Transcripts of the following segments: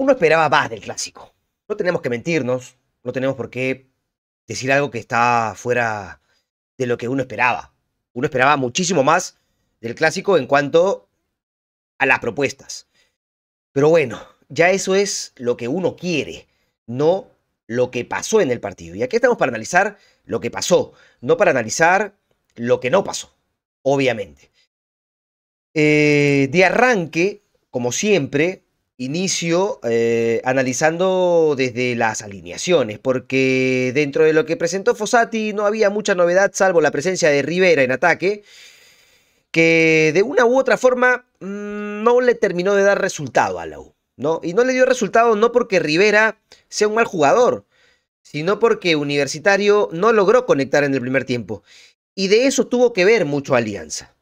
Uno esperaba más del clásico. No tenemos que mentirnos, no tenemos por qué decir algo que está fuera de lo que uno esperaba. Uno esperaba muchísimo más del clásico en cuanto a las propuestas. Pero bueno, ya eso es lo que uno quiere, no lo que pasó en el partido. Y aquí estamos para analizar lo que pasó, no para analizar lo que no pasó, obviamente. Eh, de arranque, como siempre, inicio eh, analizando desde las alineaciones, porque dentro de lo que presentó Fossati no había mucha novedad salvo la presencia de Rivera en ataque, que de una u otra forma mm, no le terminó de dar resultado a la U. ¿no? Y no le dio resultado no porque Rivera sea un mal jugador, sino porque Universitario no logró conectar en el primer tiempo. Y de eso tuvo que ver mucho Alianza.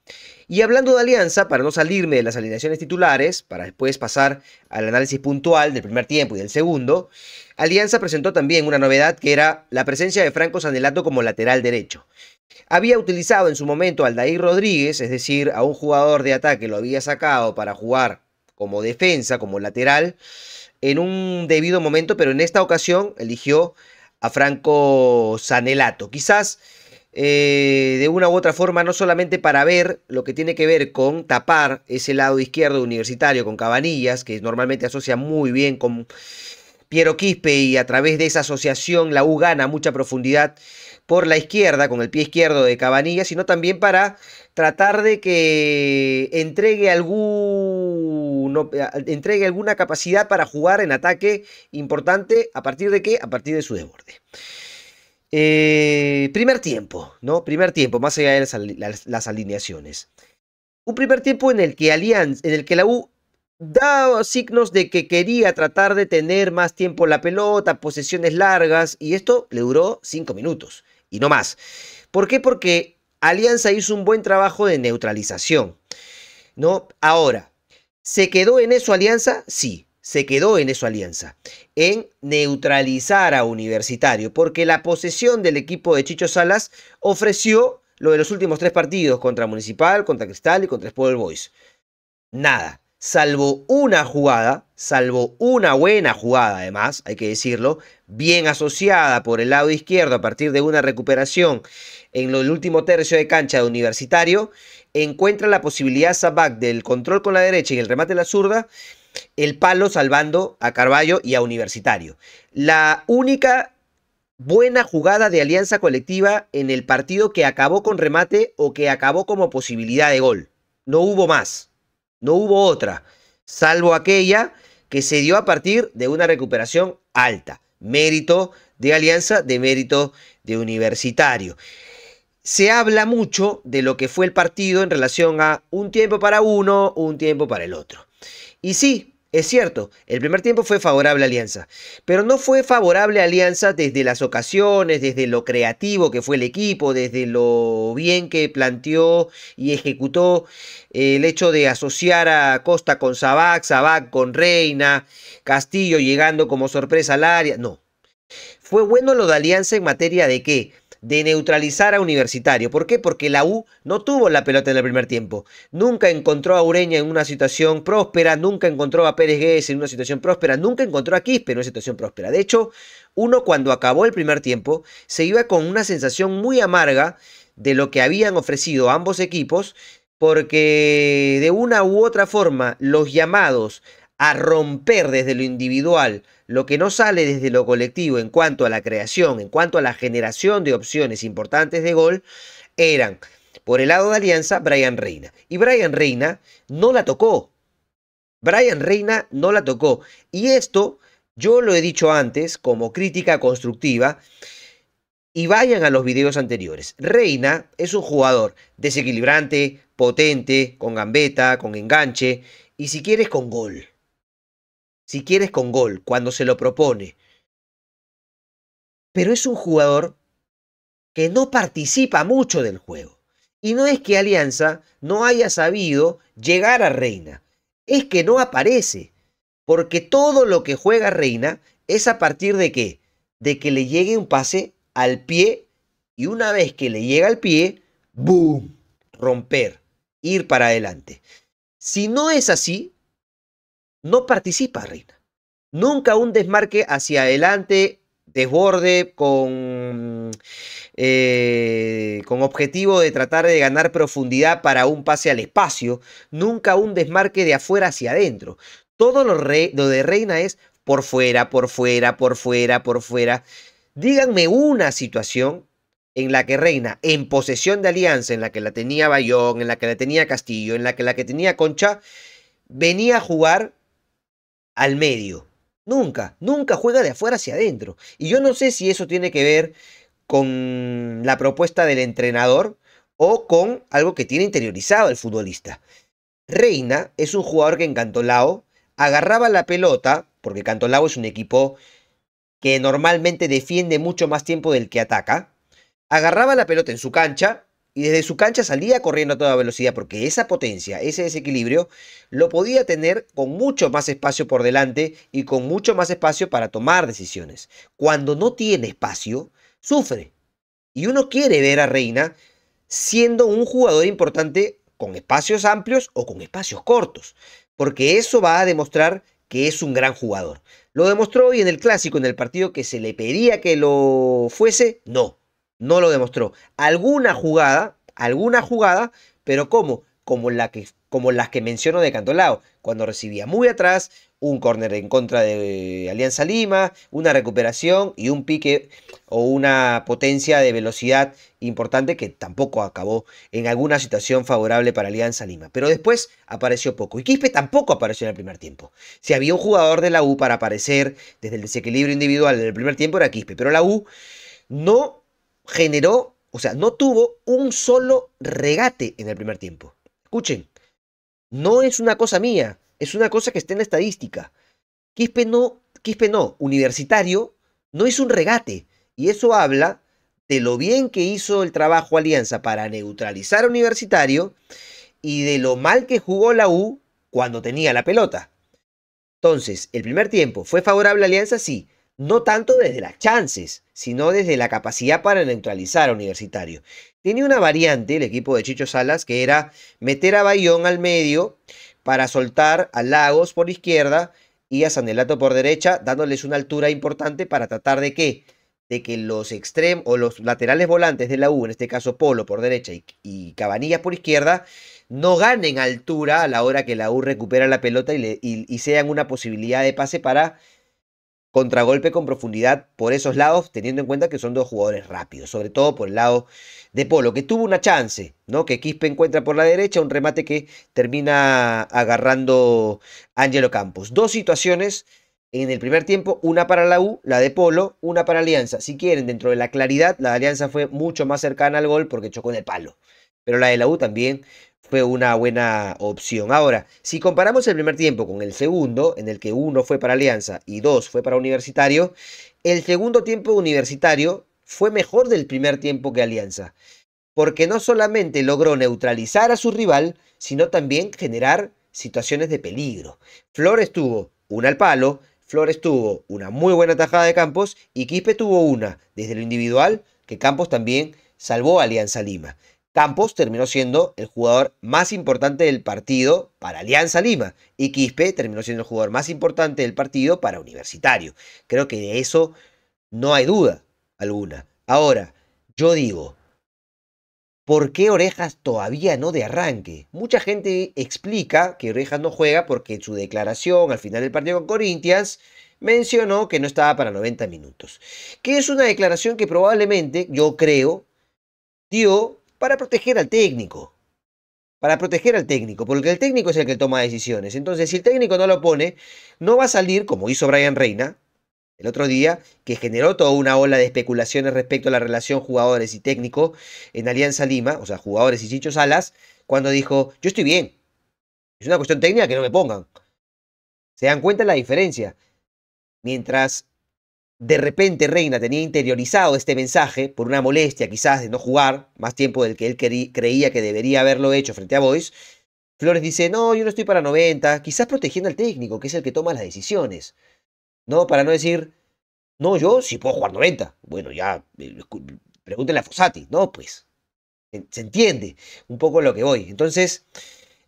Y hablando de alianza, para no salirme de las alineaciones titulares, para después pasar al análisis puntual del primer tiempo y del segundo, Alianza presentó también una novedad que era la presencia de Franco Sanelato como lateral derecho. Había utilizado en su momento al Dair Rodríguez, es decir, a un jugador de ataque lo había sacado para jugar como defensa, como lateral, en un debido momento, pero en esta ocasión eligió a Franco Sanelato. Quizás eh, de una u otra forma, no solamente para ver lo que tiene que ver con tapar ese lado izquierdo universitario con Cabanillas, que normalmente asocia muy bien con Piero Quispe y a través de esa asociación la U gana mucha profundidad por la izquierda, con el pie izquierdo de Cabanillas, sino también para tratar de que entregue, entregue alguna capacidad para jugar en ataque importante. ¿A partir de qué? A partir de su desborde. Eh, primer tiempo, ¿no? Primer tiempo, más allá de las, alineaciones. Un primer tiempo en el que Alianza en el que la U da signos de que quería tratar de tener más tiempo la pelota, posesiones largas, y esto le duró cinco minutos y no más. ¿Por qué? Porque Alianza hizo un buen trabajo de neutralización. ¿No? Ahora, ¿se quedó en eso Alianza? Sí se quedó en esa alianza, en neutralizar a Universitario, porque la posesión del equipo de Chicho Salas ofreció lo de los últimos tres partidos contra Municipal, contra Cristal y contra Sport Boys. Nada, salvo una jugada, salvo una buena jugada además, hay que decirlo, bien asociada por el lado izquierdo a partir de una recuperación en el último tercio de cancha de Universitario, encuentra la posibilidad Zabak del control con la derecha y el remate de la zurda el palo salvando a Carballo y a Universitario. La única buena jugada de alianza colectiva en el partido que acabó con remate o que acabó como posibilidad de gol. No hubo más, no hubo otra, salvo aquella que se dio a partir de una recuperación alta. Mérito de alianza, de mérito de universitario. Se habla mucho de lo que fue el partido en relación a un tiempo para uno, un tiempo para el otro. Y sí, es cierto, el primer tiempo fue favorable a Alianza, pero no fue favorable Alianza desde las ocasiones, desde lo creativo que fue el equipo, desde lo bien que planteó y ejecutó eh, el hecho de asociar a Costa con Sabac, Sabac con Reina, Castillo llegando como sorpresa al área. No. Fue bueno lo de Alianza en materia de qué? de neutralizar a Universitario. ¿Por qué? Porque la U no tuvo la pelota en el primer tiempo. Nunca encontró a Ureña en una situación próspera, nunca encontró a Pérez Guedes en una situación próspera, nunca encontró a Quispe en una situación próspera. De hecho, uno cuando acabó el primer tiempo se iba con una sensación muy amarga de lo que habían ofrecido ambos equipos, porque de una u otra forma los llamados a romper desde lo individual lo que no sale desde lo colectivo en cuanto a la creación, en cuanto a la generación de opciones importantes de gol, eran, por el lado de Alianza, Brian Reina. Y Brian Reina no la tocó. Brian Reina no la tocó. Y esto yo lo he dicho antes como crítica constructiva. Y vayan a los videos anteriores. Reina es un jugador desequilibrante, potente, con gambeta, con enganche y si quieres con gol si quieres con gol, cuando se lo propone. Pero es un jugador que no participa mucho del juego. Y no es que Alianza no haya sabido llegar a Reina, es que no aparece, porque todo lo que juega Reina es a partir de qué? De que le llegue un pase al pie y una vez que le llega al pie, ¡boom! Romper, ir para adelante. Si no es así, no participa Reina. Nunca un desmarque hacia adelante, desborde con, eh, con objetivo de tratar de ganar profundidad para un pase al espacio. Nunca un desmarque de afuera hacia adentro. Todo lo, de Reina es por fuera, por fuera, por fuera, por fuera. Díganme una situación en la que Reina, en posesión de Alianza, en la que la tenía Bayón, en la que la tenía Castillo, en la que la que tenía Concha, venía a jugar al medio. Nunca, nunca juega de afuera hacia adentro. Y yo no sé si eso tiene que ver con la propuesta del entrenador o con algo que tiene interiorizado el futbolista. Reina es un jugador que en Cantolao agarraba la pelota, porque Cantolao es un equipo que normalmente defiende mucho más tiempo del que ataca, agarraba la pelota en su cancha y desde su cancha salía corriendo a toda velocidad porque esa potencia, ese desequilibrio, lo podía tener con mucho más espacio por delante y con mucho más espacio para tomar decisiones. Cuando no tiene espacio, sufre. Y uno quiere ver a Reina siendo un jugador importante con espacios amplios o con espacios cortos, porque eso va a demostrar que es un gran jugador. Lo demostró hoy en el clásico, en el partido que se le pedía que lo fuese, no. No lo demostró. Alguna jugada, alguna jugada, pero ¿cómo? Como, la que, como las que menciono de Cantolao, cuando recibía muy atrás, un córner en contra de Alianza Lima, una recuperación y un pique o una potencia de velocidad importante que tampoco acabó en alguna situación favorable para Alianza Lima. Pero después apareció poco. Y Quispe tampoco apareció en el primer tiempo. Si había un jugador de la U para aparecer desde el desequilibrio individual en el primer tiempo era Quispe, pero la U no generó, o sea, no tuvo un solo regate en el primer tiempo. Escuchen, no es una cosa mía, es una cosa que está en la estadística. Quispe no, Quispe no, universitario, no es un regate. Y eso habla de lo bien que hizo el trabajo Alianza para neutralizar a Universitario y de lo mal que jugó la U cuando tenía la pelota. Entonces, el primer tiempo, ¿fue favorable a Alianza? Sí, no tanto desde las chances, sino desde la capacidad para neutralizar a Universitario. Tenía una variante el equipo de Chicho Salas, que era meter a Bayón al medio para soltar a Lagos por izquierda y a Sandelato por derecha, dándoles una altura importante para tratar de que de que los extremos o los laterales volantes de la U, en este caso Polo por derecha y, Cabanillas por izquierda, no ganen altura a la hora que la U recupera la pelota y sean una posibilidad de pase para contragolpe con profundidad por esos lados, teniendo en cuenta que son dos jugadores rápidos, sobre todo por el lado de Polo, que tuvo una chance, ¿no? Que Quispe encuentra por la derecha, un remate que termina agarrando Ángelo Campos. Dos situaciones en el primer tiempo, una para la U, la de Polo, una para Alianza. Si quieren, dentro de la claridad, la de Alianza fue mucho más cercana al gol porque chocó en el palo. Pero la de la U también fue una buena opción. Ahora, si comparamos el primer tiempo con el segundo, en el que uno fue para Alianza y dos fue para Universitario, el segundo tiempo Universitario fue mejor del primer tiempo que Alianza, porque no solamente logró neutralizar a su rival, sino también generar situaciones de peligro. Flores tuvo una al palo, Flores tuvo una muy buena tajada de Campos y Quispe tuvo una desde lo individual que Campos también salvó a Alianza Lima. Campos terminó siendo el jugador más importante del partido para Alianza Lima y Quispe terminó siendo el jugador más importante del partido para Universitario. Creo que de eso no hay duda alguna. Ahora, yo digo, ¿por qué Orejas todavía no de arranque? Mucha gente explica que Orejas no juega porque en su declaración al final del partido con Corinthians mencionó que no estaba para 90 minutos. Que es una declaración que probablemente, yo creo, dio para proteger al técnico. Para proteger al técnico, porque el técnico es el que toma decisiones. Entonces, si el técnico no lo pone, no va a salir, como hizo Brian Reina el otro día, que generó toda una ola de especulaciones respecto a la relación jugadores y técnico en Alianza Lima, o sea, jugadores y Chicho Salas, cuando dijo, yo estoy bien. Es una cuestión técnica que no me pongan. Se dan cuenta la diferencia. Mientras de repente Reina tenía interiorizado este mensaje por una molestia quizás de no jugar más tiempo del que él creía que debería haberlo hecho frente a Boyce, Flores dice, no, yo no estoy para 90, quizás protegiendo al técnico, que es el que toma las decisiones. No, para no decir, no, yo sí puedo jugar 90. Bueno, ya, eh, pregúntenle a Fosati. No, pues, se entiende un poco lo que voy. Entonces,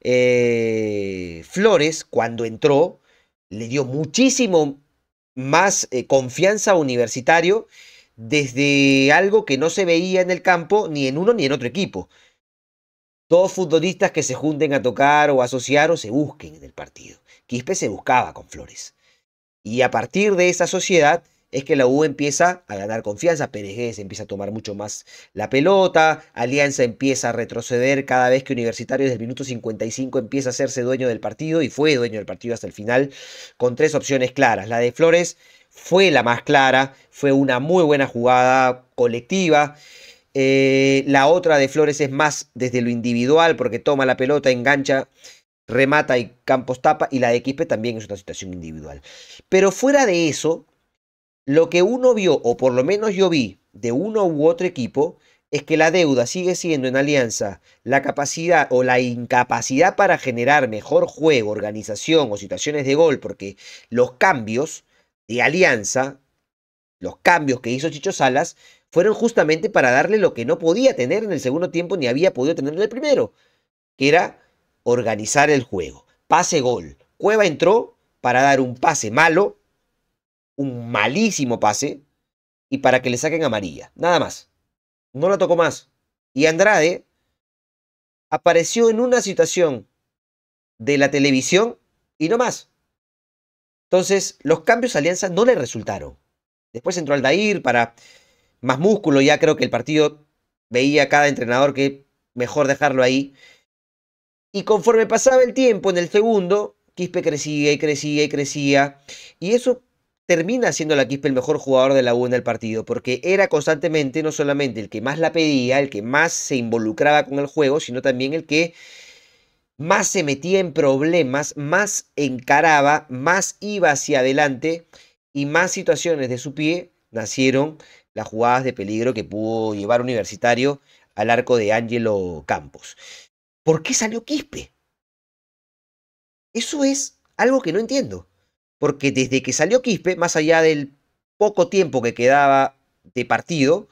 eh, Flores, cuando entró, le dio muchísimo más eh, confianza universitario desde algo que no se veía en el campo ni en uno ni en otro equipo. Todos futbolistas que se junten a tocar o asociar o se busquen en el partido. Quispe se buscaba con Flores. Y a partir de esa sociedad es que la U empieza a ganar confianza, Pérez empieza a tomar mucho más la pelota, Alianza empieza a retroceder cada vez que Universitario desde el minuto 55 empieza a hacerse dueño del partido y fue dueño del partido hasta el final con tres opciones claras. La de Flores fue la más clara, fue una muy buena jugada colectiva. Eh, la otra de Flores es más desde lo individual porque toma la pelota, engancha remata y Campos tapa, y la de Quispe también es una situación individual. Pero fuera de eso, lo que uno vio, o por lo menos yo vi, de uno u otro equipo, es que la deuda sigue siendo en Alianza la capacidad o la incapacidad para generar mejor juego, organización o situaciones de gol, porque los cambios de Alianza, los cambios que hizo Chicho Salas, fueron justamente para darle lo que no podía tener en el segundo tiempo ni había podido tener en el primero, que era organizar el juego, pase gol. Cueva entró para dar un pase malo un malísimo pase y para que le saquen amarilla. Nada más. No la tocó más. Y Andrade apareció en una situación de la televisión y no más. Entonces, los cambios a Alianza no le resultaron. Después entró Aldair para más músculo. Ya creo que el partido veía a cada entrenador que mejor dejarlo ahí. Y conforme pasaba el tiempo en el segundo, Quispe crecía y crecía y crecía. Y eso termina siendo la Quispe el mejor jugador de la U en el partido, porque era constantemente no solamente el que más la pedía, el que más se involucraba con el juego, sino también el que más se metía en problemas, más encaraba, más iba hacia adelante y más situaciones de su pie nacieron las jugadas de peligro que pudo llevar Universitario al arco de Ángelo Campos. ¿Por qué salió Quispe? Eso es algo que no entiendo porque desde que salió Quispe, más allá del poco tiempo que quedaba de partido,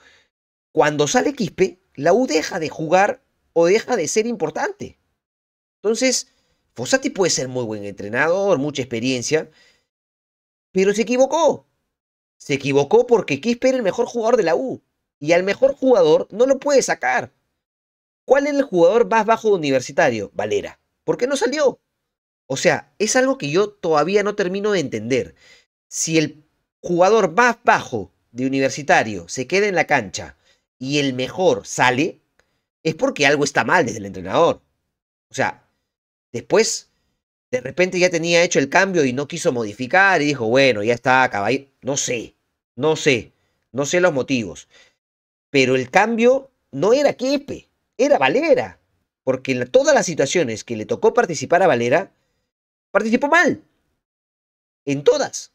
cuando sale Quispe, la U deja de jugar o deja de ser importante. Entonces, Fossati puede ser muy buen entrenador, mucha experiencia, pero se equivocó. Se equivocó porque Quispe era el mejor jugador de la U. Y al mejor jugador no lo puede sacar. ¿Cuál es el jugador más bajo universitario? Valera. ¿Por qué no salió? O sea, es algo que yo todavía no termino de entender. Si el jugador más bajo de universitario se queda en la cancha y el mejor sale, es porque algo está mal desde el entrenador. O sea, después, de repente ya tenía hecho el cambio y no quiso modificar y dijo, bueno, ya está, caballero. No sé, no sé, no sé los motivos. Pero el cambio no era Quepe, era Valera. Porque en todas las situaciones que le tocó participar a Valera, participó mal. En todas.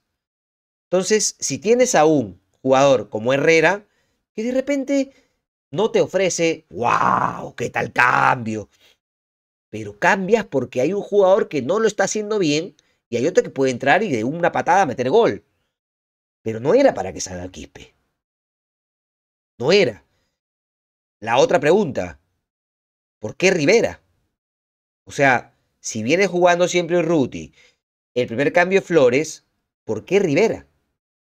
Entonces, si tienes a un jugador como Herrera, que de repente no te ofrece, wow, qué tal cambio. Pero cambias porque hay un jugador que no lo está haciendo bien y hay otro que puede entrar y de una patada meter gol. Pero no era para que salga Quispe. No era. La otra pregunta, ¿por qué Rivera? O sea, si viene jugando siempre Ruti, el primer cambio es Flores, ¿por qué Rivera?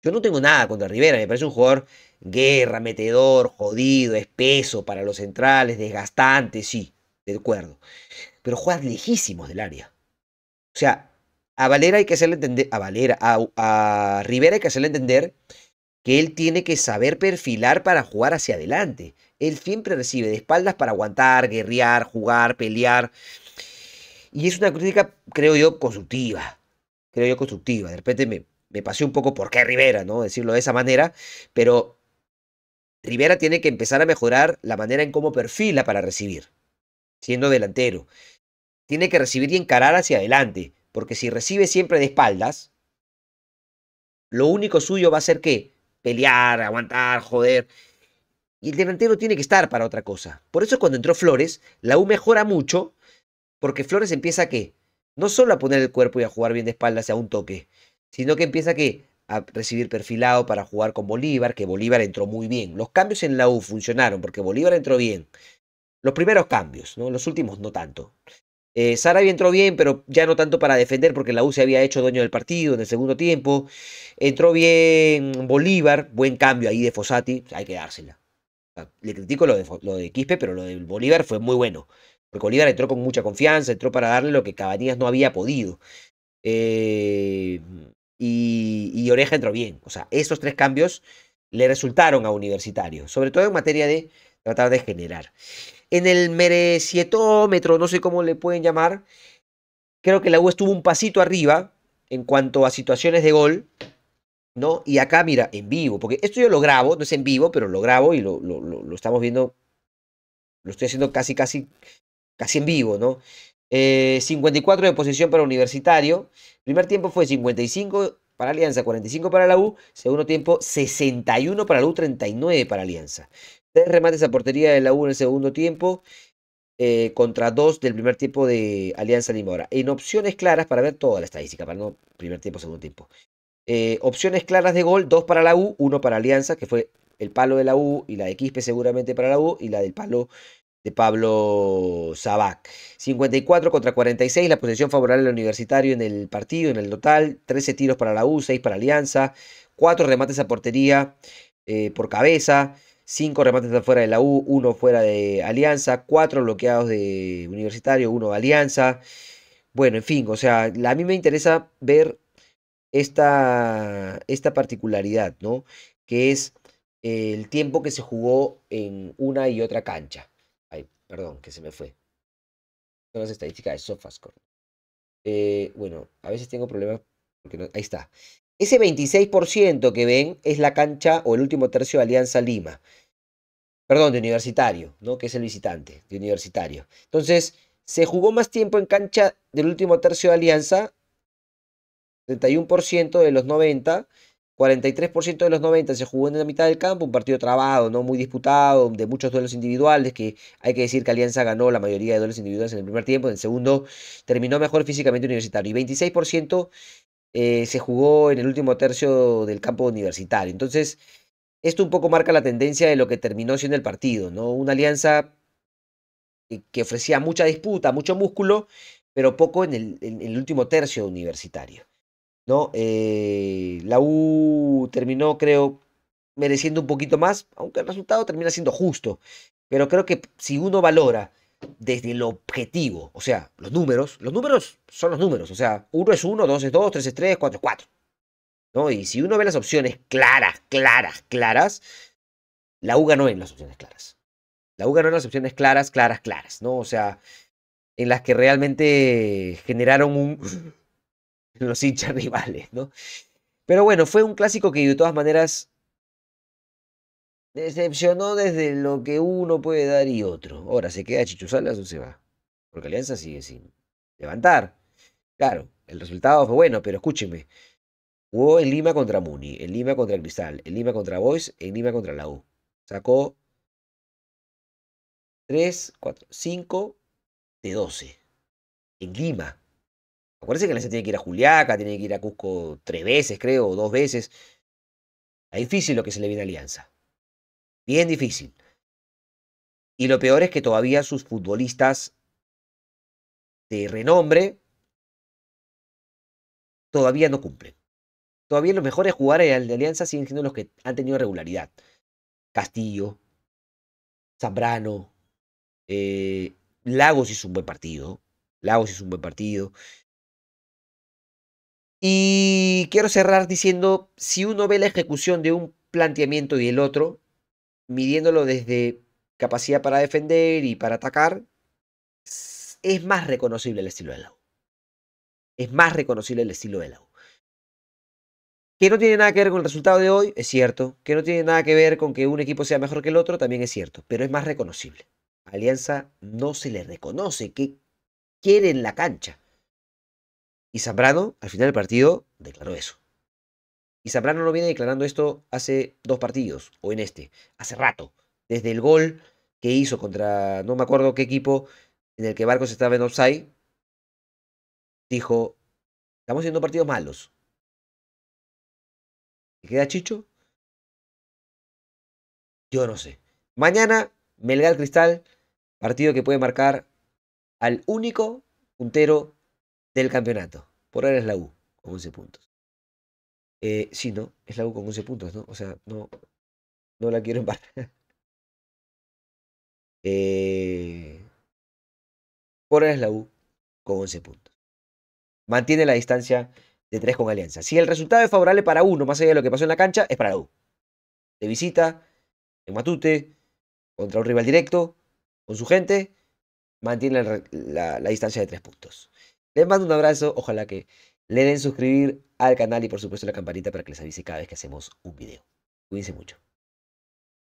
Yo no tengo nada contra Rivera, me parece un jugador guerra, metedor, jodido, espeso para los centrales, desgastante, sí, de acuerdo. Pero juega lejísimos del área. O sea, a Valera hay que hacerle entender, a Valera, a Rivera hay que hacerle entender que él tiene que saber perfilar para jugar hacia adelante. Él siempre recibe de espaldas para aguantar, guerrear, jugar, pelear. Y es una crítica, creo yo, constructiva. Creo yo constructiva. De repente me, me pasé un poco por qué Rivera, ¿no? Decirlo de esa manera, pero Rivera tiene que empezar a mejorar la manera en cómo perfila para recibir, siendo delantero. Tiene que recibir y encarar hacia adelante, porque si recibe siempre de espaldas, lo único suyo va a ser que pelear, aguantar, joder. Y el delantero tiene que estar para otra cosa. Por eso cuando entró Flores, la U mejora mucho porque Flores empieza a No solo a poner el cuerpo y a jugar bien de espaldas y a un toque, sino que empieza que a recibir perfilado para jugar con Bolívar, que Bolívar entró muy bien. Los cambios en la U funcionaron porque Bolívar entró bien. Los primeros cambios, ¿no? Los últimos no tanto. Eh, Sarabia entró bien, pero ya no tanto para defender porque la U se había hecho dueño del partido en el segundo tiempo. Entró bien Bolívar, buen cambio ahí de Fossati, hay que dársela. Le critico lo de, lo de Quispe, pero lo de Bolívar fue muy bueno porque entró con mucha confianza, entró para darle lo que Cabanías no había podido. Eh, y, Oreja entró bien. O sea, esos tres cambios le resultaron a Universitario, sobre todo en materia de tratar de generar. En el merecietómetro, no sé cómo le pueden llamar, creo que la U estuvo un pasito arriba en cuanto a situaciones de gol, ¿no? Y acá, mira, en vivo, porque esto yo lo grabo, no es en vivo, pero lo grabo y lo estamos viendo, lo estoy haciendo casi, casi casi en vivo, ¿no? 54 eh, de posición para Universitario. Primer tiempo fue 55 para Alianza, 45 para la U. Segundo tiempo, 61 para la U, 39 para Alianza. Tres remates a portería de la U en el segundo tiempo. Eh, contra dos del primer tiempo de Alianza Limora. en opciones claras, para ver toda la estadística, para no primer tiempo, segundo tiempo. Eh, opciones claras de gol, dos para la U, uno para Alianza, que fue el palo de la U y la de Quispe seguramente para la U y la del palo de Pablo Sabac. 54 contra 46, la posición favorable al universitario en el partido, en el total. 13 tiros para la U, 6 para Alianza, 4 remates a portería eh, por cabeza, 5 remates afuera de la U, 1 fuera de Alianza, 4 bloqueados de universitario, 1 de Alianza. Bueno, en fin, o sea, a mí me interesa ver esta, esta particularidad, ¿no? Que es el tiempo que se jugó en una y otra cancha. Perdón, que se me fue. Son las estadísticas de SofaScore. Eh, bueno, a veces tengo problemas porque no, ahí está. Ese 26% que ven es la cancha o el último tercio de Alianza Lima. Perdón, de universitario, ¿no? Que es el visitante, de universitario. Entonces, se jugó más tiempo en cancha del último tercio de Alianza, 31% de los 90, 43% de los 90 se jugó en la mitad del campo, un partido trabado, no muy disputado, de muchos duelos individuales, que hay que decir que Alianza ganó la mayoría de duelos individuales en el primer tiempo, en el segundo terminó mejor físicamente universitario, y 26% eh, se jugó en el último tercio del campo universitario. Entonces, esto un poco marca la tendencia de lo que terminó siendo el partido, ¿no? Una Alianza que, ofrecía mucha disputa, mucho músculo, pero poco en el último tercio universitario. ¿no? Eh, la U terminó, creo, mereciendo un poquito más, aunque el resultado termina siendo justo. Pero creo que si uno valora desde el objetivo, o sea, los números, los números son los números, o sea, uno es uno, dos es dos, tres es tres, cuatro es cuatro. ¿no? Y si uno ve las opciones claras, claras, claras, la U ganó en las opciones claras. La U ganó en las opciones claras, claras, claras, ¿no? O sea, en las que realmente generaron un, los hinchas rivales, ¿no? Pero bueno, fue un clásico que de todas maneras decepcionó desde lo que uno puede dar y otro. Ahora, ¿se queda Chichuzalas o se va? Porque Alianza sigue sin levantar. Claro, el resultado fue bueno, pero escúcheme. Jugó en Lima contra Muni, en Lima contra Cristal, en Lima contra Boys, en Lima contra la U. Sacó 3, 4, 5 de 12. En Lima. Acuérdense que la Alianza tiene que ir a Juliaca, tiene que ir a Cusco tres veces, creo, o dos veces. Es difícil lo que se le viene a Alianza. Bien difícil. Y lo peor es que todavía sus futbolistas de renombre todavía no cumplen. Todavía los mejores jugadores de Alianza siguen siendo los que han tenido regularidad. Castillo, Zambrano, eh, Lagos hizo un buen partido. Lagos hizo un buen partido. Y quiero cerrar diciendo, si uno ve la ejecución de un planteamiento y el otro, midiéndolo desde capacidad para defender y para atacar, es más reconocible el estilo de la Es más reconocible el estilo de la Que no tiene nada que ver con el resultado de hoy, es cierto. Que no tiene nada que ver con que un equipo sea mejor que el otro, también es cierto. Pero es más reconocible. Alianza no se le reconoce que quiere en la cancha. Y Zambrano, al final del partido, declaró eso. Y Zambrano lo viene declarando esto hace dos partidos, o en este, hace rato. Desde el gol que hizo contra, no me acuerdo qué equipo, en el que Barcos estaba en offside, dijo, estamos haciendo partidos malos. ¿Qué queda Chicho? Yo no sé. Mañana, Melgar Cristal, partido que puede marcar al único puntero del campeonato. Por ahora es la U, con 11 puntos. Eh, sí, no, es la U con 11 puntos, ¿no? O sea, no, no la quiero embarrar. Eh, por ahora es la U con 11 puntos. Mantiene la distancia de 3 con Alianza. Si el resultado es favorable para uno, más allá de lo que pasó en la cancha, es para la U. De visita, en Matute, contra un rival directo, con su gente, mantiene la distancia de 3 puntos. Les mando un abrazo, ojalá que le den suscribir al canal y por supuesto la campanita para que les avise cada vez que hacemos un video. Cuídense mucho.